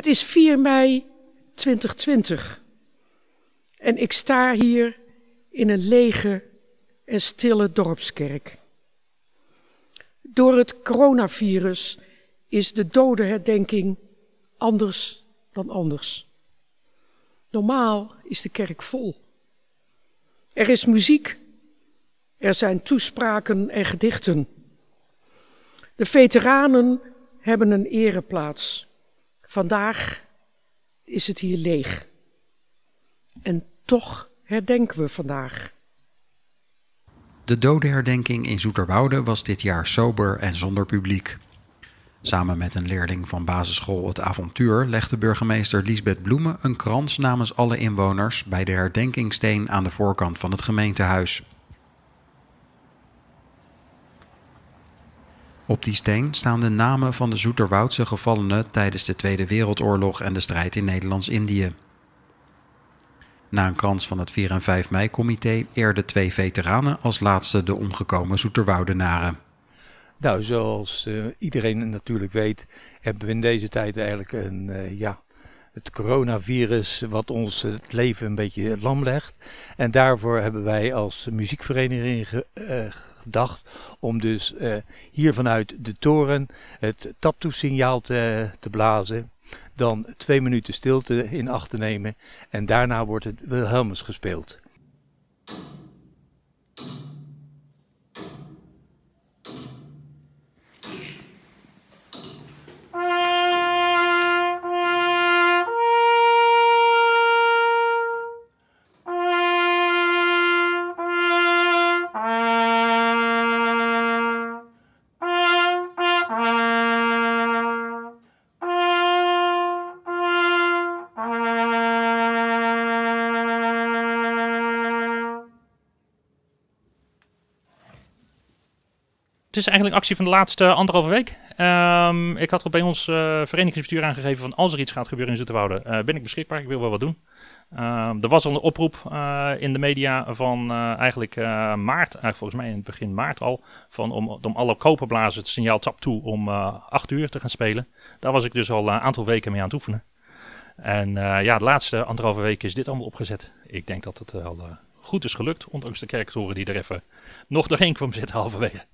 Het is 4 mei 2020 en ik sta hier in een lege en stille dorpskerk. Door het coronavirus is de dodenherdenking anders dan anders. Normaal is de kerk vol. Er is muziek, er zijn toespraken en gedichten. De veteranen hebben een ereplaats. Vandaag is het hier leeg. En toch herdenken we vandaag. De dodenherdenking in Zoeterwoude was dit jaar sober en zonder publiek. Samen met een leerling van basisschool Het Avontuur legde burgemeester Liesbeth Bloemen een krans namens alle inwoners bij de herdenkingsteen aan de voorkant van het gemeentehuis. Op die steen staan de namen van de Zoeterwoudse gevallenen tijdens de Tweede Wereldoorlog en de strijd in Nederlands-Indië. Na een krans van het 4 en 5 mei-comité eerden twee veteranen als laatste de omgekomen Zoeterwoudenaren. Nou, zoals eh, iedereen natuurlijk weet, hebben we in deze tijd eigenlijk een, eh, ja, het coronavirus wat ons het leven een beetje lam legt. En daarvoor hebben wij als muziekvereniging eh, gedacht om dus eh, hier vanuit de toren het taptoe-signaal te, te, blazen. Dan twee minuten stilte in acht te nemen en daarna wordt het Wilhelmus gespeeld. Het is eigenlijk actie van de laatste anderhalve week. Ehm, ik had er bij ons eh, verenigingsbestuur aangegeven van als er iets gaat gebeuren in Zoeterwoude, eh, ben ik beschikbaar, ik wil wel wat doen. Ehm, er was al een oproep eh, in de media van eigenlijk maart, eigenlijk volgens mij in het begin maart al, van om, om alle koperblazen het signaal tap toe om acht uur te gaan spelen. Daar was ik dus al een aantal weken mee aan het oefenen. En ja, de laatste anderhalve week is dit allemaal opgezet. Ik denk dat het al goed is gelukt. Ondanks de kerktoren die er even nog doorheen kwam zitten halverwege.